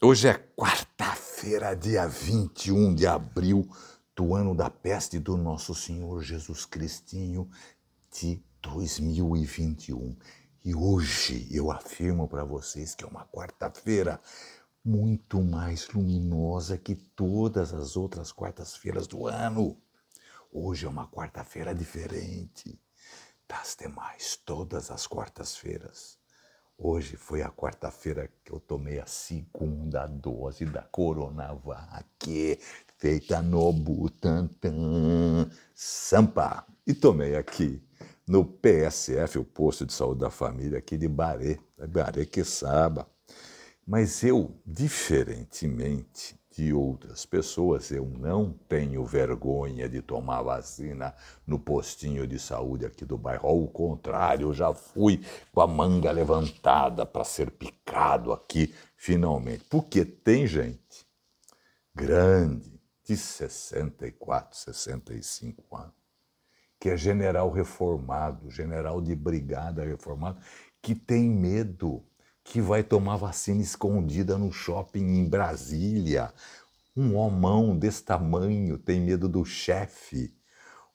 Hoje é quarta-feira, dia 21 de abril do ano da peste do nosso Senhor Jesus Cristinho de 2021. E hoje eu afirmo para vocês que é uma quarta-feira muito mais luminosa que todas as outras quartas-feiras do ano. Hoje é uma quarta-feira diferente das demais, todas as quartas-feiras Hoje foi a quarta-feira que eu tomei a segunda dose da Coronavac, feita no Butantan, Sampa. E tomei aqui no PSF, o Posto de Saúde da Família, aqui de Baré, Baré Queçaba. Mas eu, diferentemente de outras pessoas. Eu não tenho vergonha de tomar vacina no postinho de saúde aqui do bairro. Ao contrário, eu já fui com a manga levantada para ser picado aqui, finalmente. Porque tem gente grande, de 64, 65 anos, que é general reformado, general de brigada reformado, que tem medo que vai tomar vacina escondida no shopping em Brasília. Um homão desse tamanho tem medo do chefe.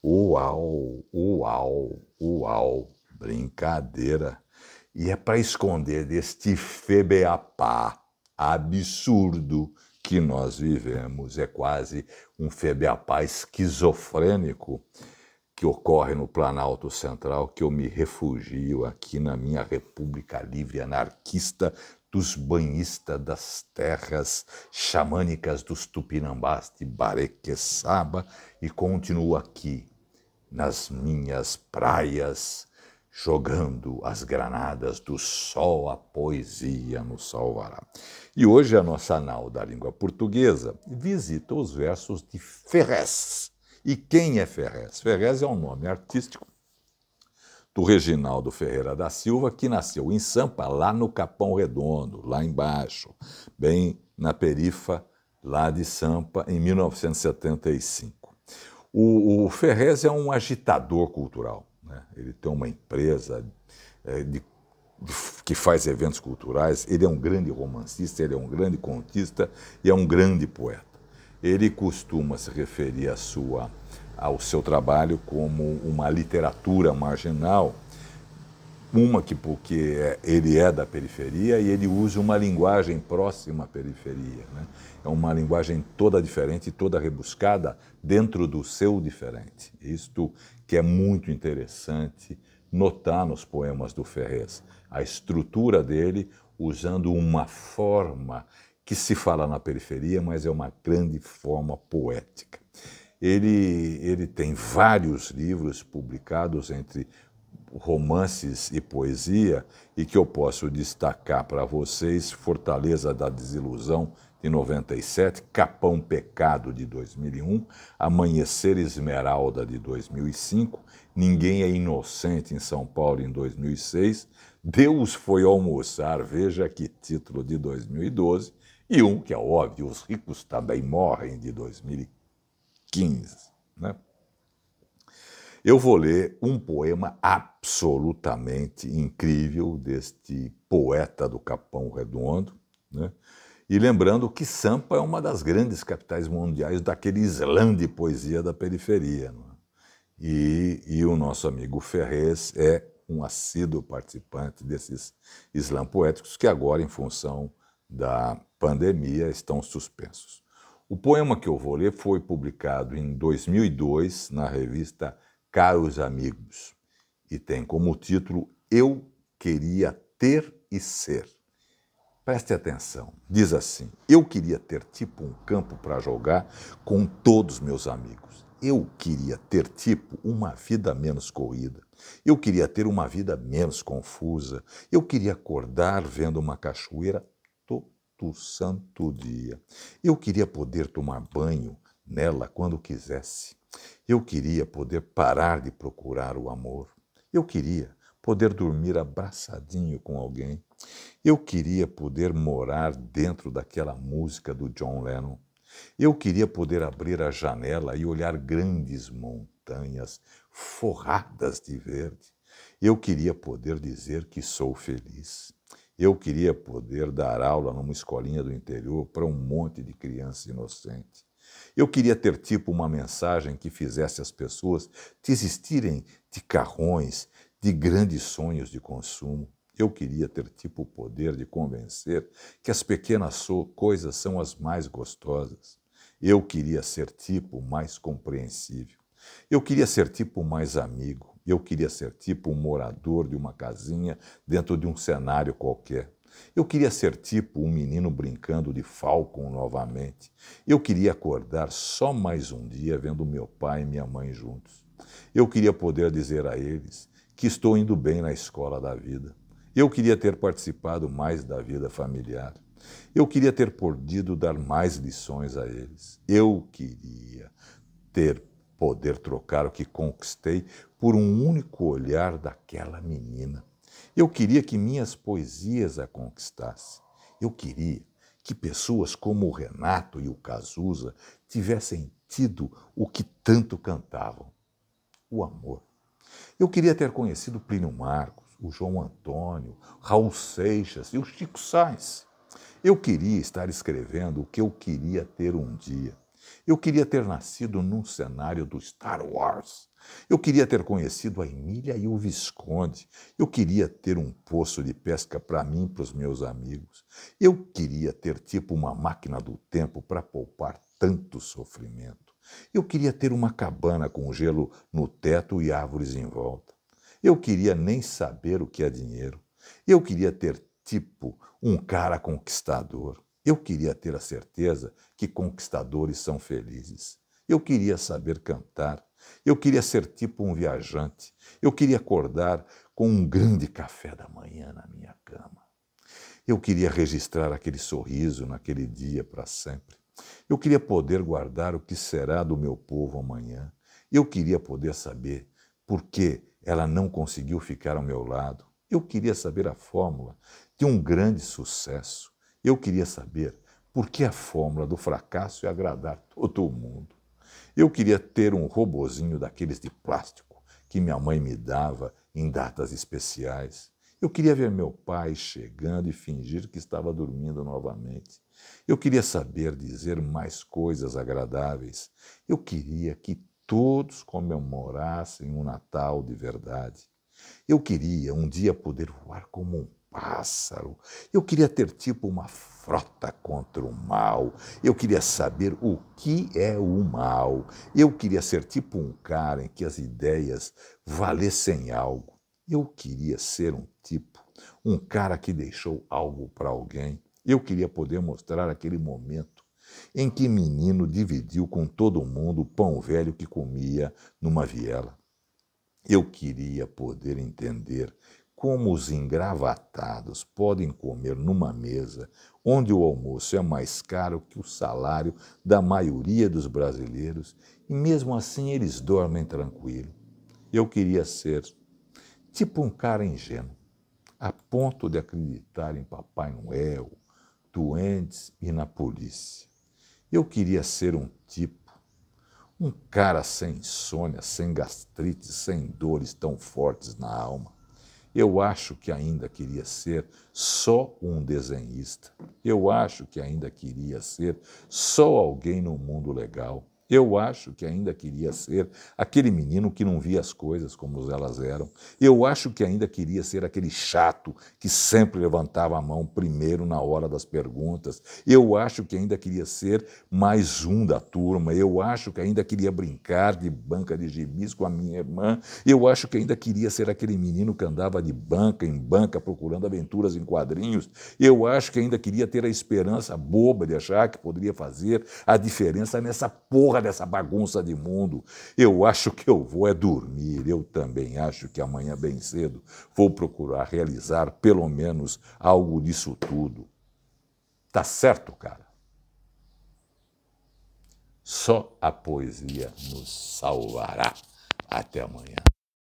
Uau, uau, uau, brincadeira. E é para esconder deste febeapá absurdo que nós vivemos. É quase um febeapá esquizofrênico que ocorre no Planalto Central que eu me refugio aqui na minha República Livre Anarquista dos banhistas das terras xamânicas dos Tupinambás de Barequeçaba e continuo aqui nas minhas praias jogando as granadas do sol a poesia nos salvará. E hoje a nossa nau da língua portuguesa visita os versos de Ferrez, e quem é Ferrez? Ferrez é um nome artístico do Reginaldo Ferreira da Silva, que nasceu em Sampa, lá no Capão Redondo, lá embaixo, bem na perifa lá de Sampa, em 1975. O, o Ferrez é um agitador cultural. Né? Ele tem uma empresa é, de que faz eventos culturais, ele é um grande romancista, ele é um grande contista e é um grande poeta ele costuma se referir à sua, ao seu trabalho como uma literatura marginal, uma que porque é, ele é da periferia e ele usa uma linguagem próxima à periferia. Né? É uma linguagem toda diferente, toda rebuscada dentro do seu diferente. Isto que é muito interessante notar nos poemas do Ferrez, a estrutura dele usando uma forma que se fala na periferia, mas é uma grande forma poética. Ele, ele tem vários livros publicados entre romances e poesia, e que eu posso destacar para vocês: Fortaleza da Desilusão, de 97, Capão Pecado, de 2001, Amanhecer Esmeralda, de 2005, Ninguém é Inocente, em São Paulo, em 2006, Deus Foi Almoçar, veja que título, de 2012, e um que é óbvio, os ricos também morrem de 2015. Né? Eu vou ler um poema absolutamente incrível deste poeta do Capão Redondo, né? E lembrando que Sampa é uma das grandes capitais mundiais daquele slam de poesia da periferia. É? E, e, o nosso amigo Ferrez é um assíduo participante desses slam poéticos que agora, em função da pandemia estão suspensos. O poema que eu vou ler foi publicado em 2002 na revista Caros Amigos e tem como título Eu Queria Ter e Ser. Preste atenção, diz assim: Eu queria ter tipo um campo para jogar com todos meus amigos. Eu queria ter tipo uma vida menos corrida. Eu queria ter uma vida menos confusa. Eu queria acordar vendo uma cachoeira santo dia. Eu queria poder tomar banho nela quando quisesse. Eu queria poder parar de procurar o amor. Eu queria poder dormir abraçadinho com alguém. Eu queria poder morar dentro daquela música do John Lennon. Eu queria poder abrir a janela e olhar grandes montanhas forradas de verde. Eu queria poder dizer que sou feliz. Eu queria poder dar aula numa escolinha do interior para um monte de criança inocente. Eu queria ter tipo uma mensagem que fizesse as pessoas desistirem de carrões, de grandes sonhos de consumo. Eu queria ter tipo o poder de convencer que as pequenas coisas são as mais gostosas. Eu queria ser tipo mais compreensível. Eu queria ser tipo mais amigo. Eu queria ser tipo um morador de uma casinha dentro de um cenário qualquer. Eu queria ser tipo um menino brincando de falcon novamente. Eu queria acordar só mais um dia vendo meu pai e minha mãe juntos. Eu queria poder dizer a eles que estou indo bem na escola da vida. Eu queria ter participado mais da vida familiar. Eu queria ter podido dar mais lições a eles. Eu queria ter poder trocar o que conquistei por um único olhar daquela menina. Eu queria que minhas poesias a conquistassem. Eu queria que pessoas como o Renato e o Cazuza tivessem tido o que tanto cantavam: o amor. Eu queria ter conhecido Plínio Marcos, o João Antônio, Raul Seixas e o Chico Sainz. Eu queria estar escrevendo o que eu queria ter um dia. Eu queria ter nascido num cenário do Star Wars. Eu queria ter conhecido a Emília e o Visconde. Eu queria ter um poço de pesca para mim e para os meus amigos. Eu queria ter tipo uma máquina do tempo para poupar tanto sofrimento. Eu queria ter uma cabana com gelo no teto e árvores em volta. Eu queria nem saber o que é dinheiro. Eu queria ter tipo um cara conquistador. Eu queria ter a certeza que conquistadores são felizes. Eu queria saber cantar. Eu queria ser tipo um viajante. Eu queria acordar com um grande café da manhã na minha cama. Eu queria registrar aquele sorriso naquele dia para sempre. Eu queria poder guardar o que será do meu povo amanhã. Eu queria poder saber por que ela não conseguiu ficar ao meu lado. Eu queria saber a fórmula de um grande sucesso. Eu queria saber por que a fórmula do fracasso é agradar todo mundo. Eu queria ter um robozinho daqueles de plástico que minha mãe me dava em datas especiais. Eu queria ver meu pai chegando e fingir que estava dormindo novamente. Eu queria saber dizer mais coisas agradáveis. Eu queria que todos comemorassem um Natal de verdade. Eu queria um dia poder voar como um pássaro. Eu queria ter tipo uma frota contra o mal. Eu queria saber o que é o mal. Eu queria ser tipo um cara em que as ideias valessem algo. Eu queria ser um tipo, um cara que deixou algo para alguém. Eu queria poder mostrar aquele momento em que menino dividiu com todo mundo o pão velho que comia numa viela. Eu queria poder entender como os engravatados podem comer numa mesa onde o almoço é mais caro que o salário da maioria dos brasileiros e mesmo assim eles dormem tranquilo. Eu queria ser tipo um cara ingênuo, a ponto de acreditar em Papai Noel, doentes e na polícia. Eu queria ser um tipo um cara sem insônia, sem gastrite, sem dores tão fortes na alma. Eu acho que ainda queria ser só um desenhista. Eu acho que ainda queria ser só alguém no mundo legal. Eu acho que ainda queria ser aquele menino que não via as coisas como elas eram. Eu acho que ainda queria ser aquele chato que sempre levantava a mão primeiro na hora das perguntas. Eu acho que ainda queria ser mais um da turma. Eu acho que ainda queria brincar de banca de gibis com a minha irmã. Eu acho que ainda queria ser aquele menino que andava de banca em banca procurando aventuras em quadrinhos. Eu acho que ainda queria ter a esperança boba de achar que poderia fazer a diferença nessa porra dessa bagunça de mundo. Eu acho que eu vou é dormir. Eu também acho que amanhã, bem cedo, vou procurar realizar pelo menos algo disso tudo. Tá certo, cara? Só a poesia nos salvará. Até amanhã.